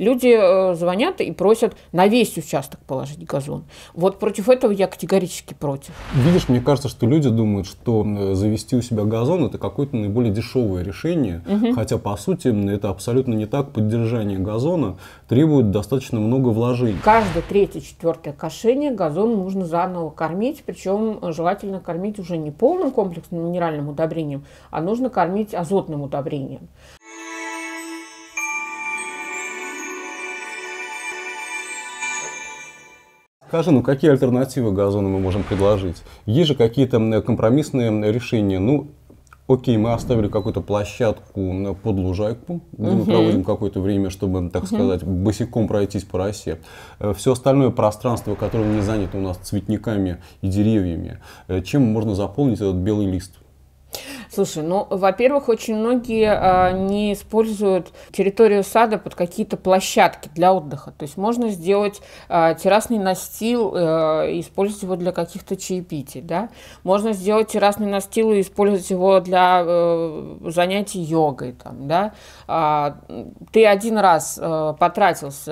люди э, звонят и просят на весь участок положить газон. Вот против этого я категорически против. Видишь, мне кажется, что люди думают, что завести у себя газон это какое-то наиболее дешевое решение, угу. хотя по сути это абсолютно не так. Поддержание газона требует достаточно много вложений. Каждое третье, четвертое кошение газон нужно заново кормить, причем э, желательно кормить уже не полным комплексным минеральным удобрением, а нужно кормить азотным удобрением. Скажи, ну какие альтернативы газону мы можем предложить? Есть же какие-то компромиссные решения? Ну, окей, мы оставили какую-то площадку под лужайку, где угу. мы проводим какое-то время, чтобы, так угу. сказать, босиком пройтись по России. Э, Все остальное пространство, которое не занято у нас цветниками и деревьями, э, чем можно заполнить этот белый лист? Слушай, ну, во-первых, очень многие э, не используют территорию сада под какие-то площадки для отдыха. То есть можно сделать э, террасный настил э, использовать его для каких-то чаепитий, да. Можно сделать террасный настил и использовать его для э, занятий йогой, там, да. Э, ты один раз э, потратился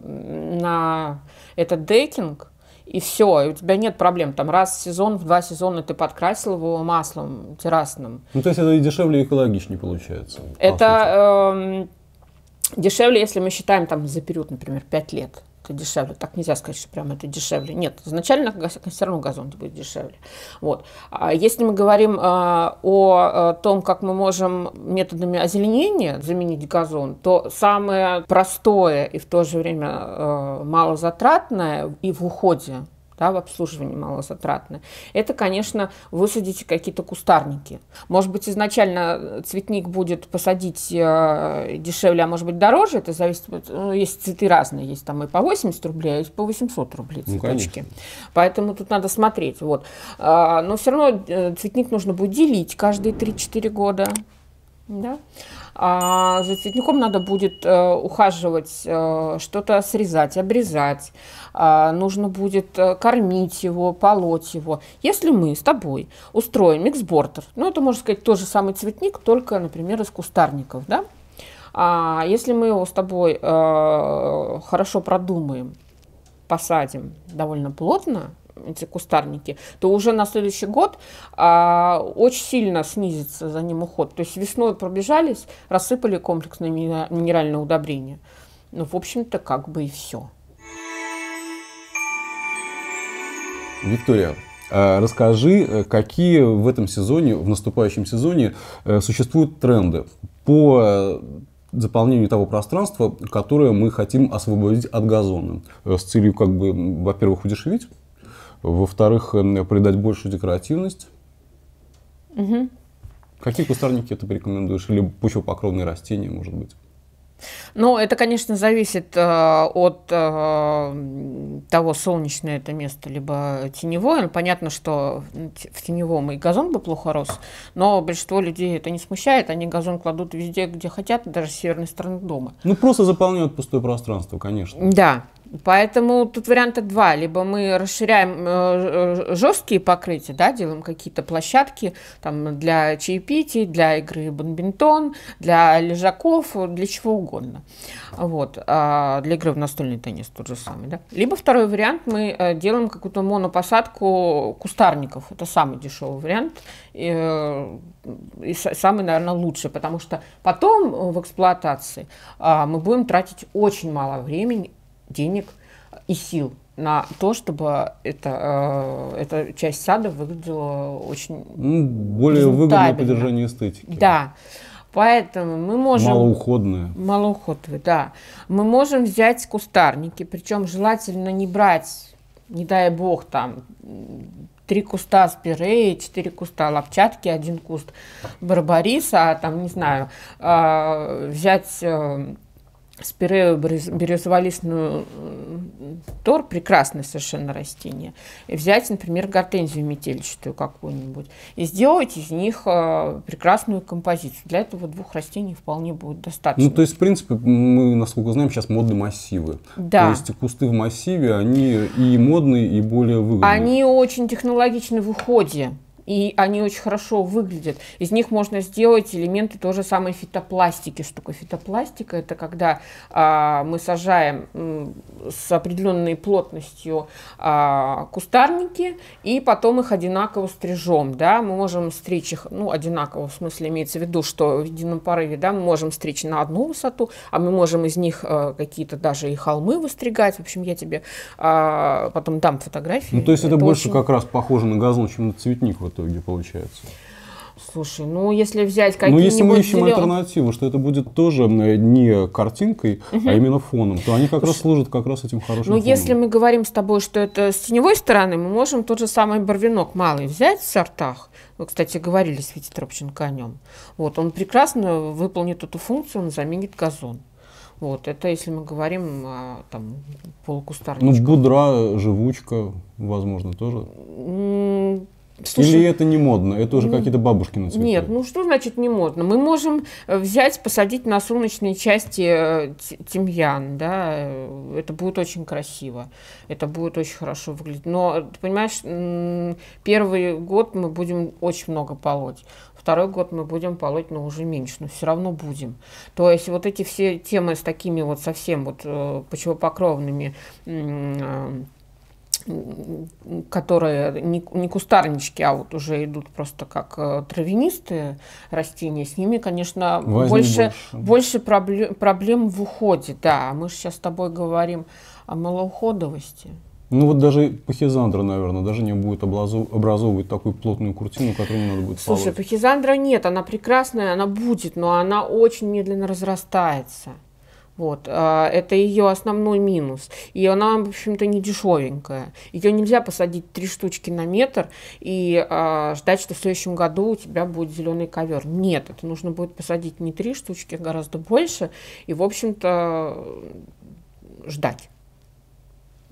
э, на этот дейкинг, и все, у тебя нет проблем. Там раз в сезон, в два сезона ты подкрасил его маслом террасным. Ну, то есть это и дешевле, и экологичнее получается. Это э, дешевле, если мы считаем там за период, например, 5 лет это дешевле. Так нельзя сказать, что прямо это дешевле. Нет, изначально все равно газон будет дешевле. Вот. А если мы говорим а, о а, том, как мы можем методами озеленения заменить газон, то самое простое и в то же время а, малозатратное и в уходе да, в обслуживании малозатратное. Это, конечно, высадите какие-то кустарники. Может быть, изначально цветник будет посадить э, дешевле, а может быть, дороже. Это зависит, ну, есть цветы разные, есть там и по 80 рублей, а есть по 800 рублей ну, цветочки. Ну, Поэтому тут надо смотреть. Вот. А, но все равно э, цветник нужно будет делить каждые 3-4 года. Да? А за цветником надо будет э, ухаживать, э, что-то срезать, обрезать. Э, нужно будет э, кормить его, полоть его. Если мы с тобой устроим миксбортер, ну это, можно сказать, тот же самый цветник, только, например, из кустарников, да? А если мы его с тобой э, хорошо продумаем, посадим довольно плотно, эти кустарники, то уже на следующий год а, очень сильно снизится за ним уход. То есть весной пробежались, рассыпали комплексное минеральное удобрение. Ну, в общем-то, как бы и все. Виктория, а расскажи, э, какие в этом сезоне, в наступающем сезоне э, существуют тренды по заполнению того пространства, которое мы хотим освободить от газона, э, с целью, как бы, во-первых, удешевить во-вторых, эм, придать большую декоративность. Угу. Какие кустарники ты порекомендуешь? Или почвопокровные растения, может быть? Ну, это, конечно, зависит э, от э, того, солнечное это место, либо теневое. Ну, понятно, что в теневом и газон бы плохо рос, но большинство людей это не смущает. Они газон кладут везде, где хотят, даже с северной стороны дома. Ну, просто заполняют пустое пространство, конечно. Да, Поэтому тут варианта два. Либо мы расширяем э, э, жесткие покрытия, да, делаем какие-то площадки там, для чаепитий, для игры бомбинтон, для лежаков, для чего угодно. Вот. А для игры в настольный теннис тот же самый. Да? Либо второй вариант, мы э, делаем какую-то монопосадку кустарников. Это самый дешевый вариант и, и самый, наверное, лучший, потому что потом в эксплуатации а, мы будем тратить очень мало времени денег и сил на то, чтобы это, э, эта часть сада выглядела очень... Ну, более выгодное поддержание эстетики. Да. Поэтому мы можем... Малоуходные. Малоуходные, да. Мы можем взять кустарники, причем желательно не брать, не дай бог, там, три куста спиреи, четыре куста лопчатки, один куст барбариса, а там, не знаю, э, взять... Э, с пюре э, тор, прекрасное совершенно растение, и взять, например, гортензию метельчатую какую-нибудь, и сделать из них э, прекрасную композицию. Для этого двух растений вполне будет достаточно. Ну, то есть, в принципе, мы, насколько знаем, сейчас модны массивы. Да. То есть кусты в массиве, они и модные, и более выгодные. Они очень технологичны в уходе и они очень хорошо выглядят. Из них можно сделать элементы той же самой фитопластики. Что такое фитопластика? Это когда а, мы сажаем м, с определенной плотностью а, кустарники и потом их одинаково стрижем. Да? Мы можем стричь их, ну, одинаково в смысле имеется в виду, что в едином порыве да, мы можем стричь на одну высоту, а мы можем из них а, какие-то даже и холмы выстригать. В общем, я тебе а, потом дам фотографии. Ну, то есть это, это больше очень... как раз похоже на газон, чем на цветник. Вот итоге получается? Слушай, ну если взять какие-нибудь... Ну если мы ищем зелен... альтернативу, что это будет тоже не картинкой, угу. а именно фоном, то они как раз служат как раз этим хорошим Ну фоном. если мы говорим с тобой, что это с теневой стороны, мы можем тот же самый барвинок малый взять в сортах. Вы, кстати, говорили с Витей Тропченко о нем. Вот, он прекрасно выполнит эту функцию, он заменит газон. Вот, это если мы говорим о а, там, полукустарничках. Ну, будра, живучка, возможно, тоже? Слушай, Или это не модно? Это уже ну, какие-то бабушкины цветы? Нет, ну что значит не модно? Мы можем э, взять, посадить на солнечной части э, тимьян, да, э, это будет очень красиво, это будет очень хорошо выглядеть. Но, ты понимаешь, первый год мы будем очень много полоть второй год мы будем полоть, но уже меньше, но все равно будем. То есть вот эти все темы с такими вот совсем вот почвопокровными э, которые не, не кустарнички, а вот уже идут просто как э, травянистые растения, с ними, конечно, больше, больше. больше проблем, проблем в уходе. Да, мы же сейчас с тобой говорим о малоуходовости. Ну вот даже пахизандра, наверное, даже не будет образовывать такую плотную куртину, которую не надо будет Слушай, полоть. пахизандра нет, она прекрасная, она будет, но она очень медленно разрастается. Вот, а, это ее основной минус. И она, в общем-то, не дешевенькая. Ее нельзя посадить три штучки на метр и а, ждать, что в следующем году у тебя будет зеленый ковер. Нет, это нужно будет посадить не три штучки, а гораздо больше. И, в общем-то, ждать.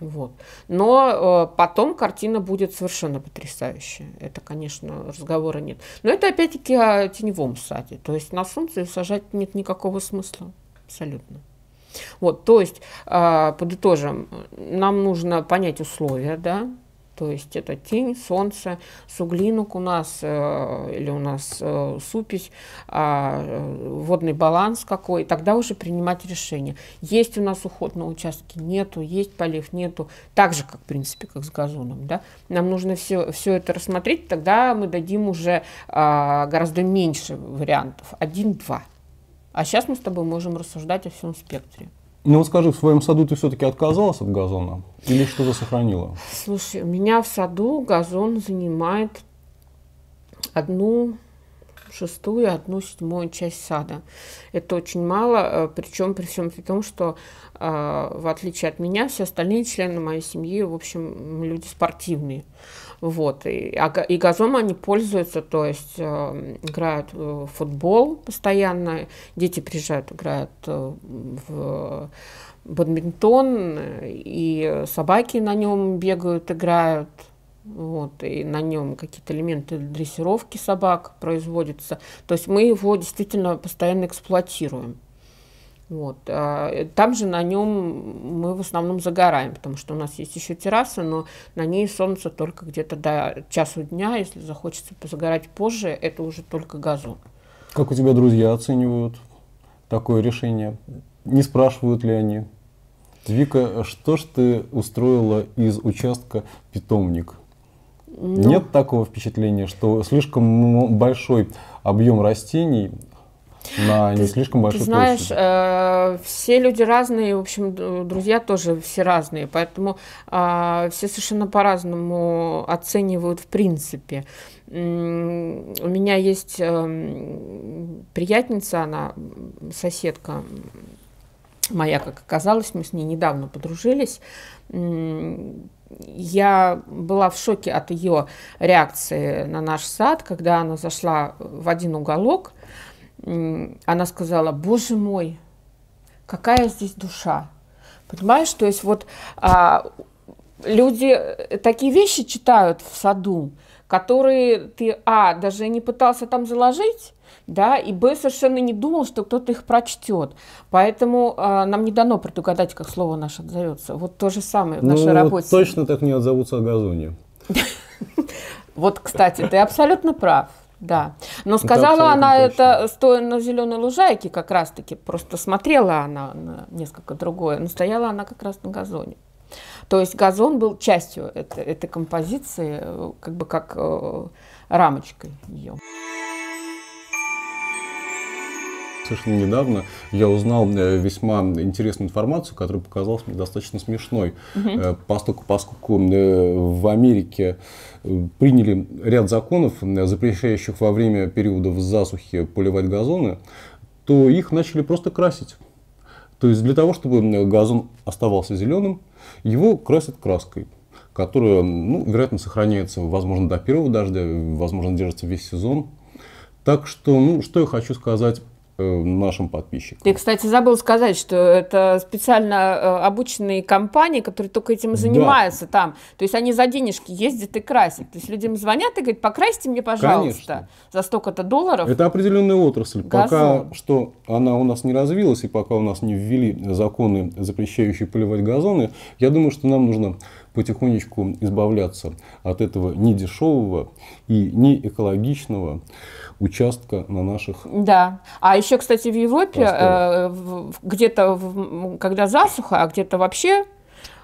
Вот. Но э, потом картина будет совершенно потрясающая. Это, конечно, разговора нет. Но это опять-таки о теневом саде. То есть на солнце сажать нет никакого смысла. Абсолютно. Вот, то есть, а, подытожим, нам нужно понять условия, да, то есть это тень, солнце, суглинок у нас э, или у нас э, супись, а, э, водный баланс какой, тогда уже принимать решение. Есть у нас уход на участке, нету, есть полив, нету. Так же, как в принципе, как с газоном. Да? Нам нужно все, все это рассмотреть, тогда мы дадим уже а, гораздо меньше вариантов. Один-два. А сейчас мы с тобой можем рассуждать о всем спектре. Ну вот скажи, в своем саду ты все-таки отказалась от газона или что-то сохранила? Слушай, у меня в саду газон занимает одну шестую, одну седьмую часть сада. Это очень мало, э, причем при всем при том, что э, в отличие от меня, все остальные члены моей семьи, в общем, люди спортивные. Вот. И, а и газом они пользуются, то есть э, играют в футбол постоянно, дети приезжают, играют э, в бадминтон, и собаки на нем бегают, играют вот, и на нем какие-то элементы дрессировки собак производятся. То есть мы его действительно постоянно эксплуатируем. Вот. А, э, там же на нем мы в основном загораем, потому что у нас есть еще терраса, но на ней солнце только где-то до часу дня. Если захочется позагорать позже, это уже только газон. Как у тебя друзья оценивают такое решение? Не спрашивают ли они? Вика, что ж ты устроила из участка питомник? Но... Ну. Нет такого впечатления, что слишком большой объем растений на ты, не слишком большой. ты знаешь, площадь. Э, все люди разные, в общем, друзья тоже все разные, поэтому э, все совершенно по-разному оценивают в принципе. У меня есть э, приятница, она соседка моя, как оказалось, мы с ней недавно подружились я была в шоке от ее реакции на наш сад, когда она зашла в один уголок. Она сказала, боже мой, какая здесь душа. Понимаешь, то есть вот а, люди э, такие вещи читают в саду, которые ты, а, даже не пытался там заложить, да, и Б совершенно не думал, что кто-то их прочтет. Поэтому э, нам не дано предугадать, как слово наше отзовется. Вот то же самое в нашей ну, работе. Точно так не отзовутся о газоне. Вот, кстати, ты абсолютно прав. Да. Но сказала это она точно. это, стоя на зеленой лужайке, как раз-таки, просто смотрела она на несколько другое, но стояла она как раз на газоне. То есть газон был частью этой, этой композиции, э, как бы как э, рамочкой ее совершенно недавно я узнал э, весьма интересную информацию, которая показалась мне достаточно смешной, угу. поскольку, поскольку э, в Америке приняли ряд законов, запрещающих во время периодов засухи поливать газоны, то их начали просто красить. То есть для того, чтобы газон оставался зеленым, его красят краской которая, ну, вероятно, сохраняется, возможно, до первого дождя, возможно, держится весь сезон. Так что, ну, что я хочу сказать, Э, нашим подписчикам. Ты, кстати, забыл сказать, что это специально э, обученные компании, которые только этим и занимаются да. там. То есть они за денежки ездят и красят. То есть людям звонят и говорят, покрасьте мне, пожалуйста, Конечно. за столько-то долларов. Это определенная отрасль. Газон. Пока что она у нас не развилась и пока у нас не ввели законы, запрещающие поливать газоны, я думаю, что нам нужно потихонечку избавляться от этого недешевого и не экологичного участка на наших. Да. А еще, кстати, в Европе э, где-то, когда засуха, а где-то вообще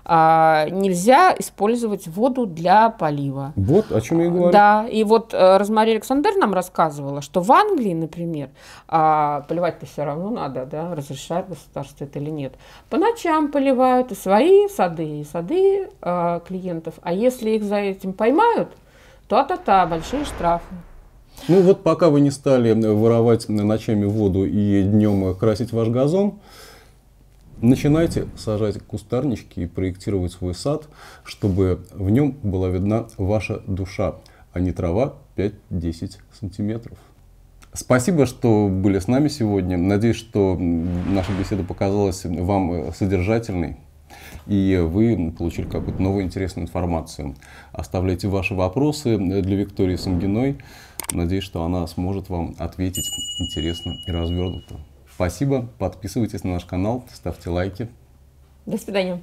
а, нельзя использовать воду для полива. Вот о чем я говорю. Да, и вот а, Розмари Александр нам рассказывала, что в Англии, например, а, поливать-то все равно надо, да, разрешает государство это или нет. По ночам поливают и свои сады, и сады а, клиентов. А если их за этим поймают, то та-та, большие штрафы. Ну вот пока вы не стали воровать ночами воду и днем красить ваш газон, Начинайте сажать кустарнички и проектировать свой сад, чтобы в нем была видна ваша душа, а не трава 5-10 сантиметров. Спасибо, что были с нами сегодня. Надеюсь, что наша беседа показалась вам э, содержательной и вы получили какую-то новую интересную информацию. Оставляйте ваши вопросы э, для Виктории Самгиной. Надеюсь, что она сможет вам ответить интересно и развернуто. Спасибо, подписывайтесь на наш канал, ставьте лайки. До свидания.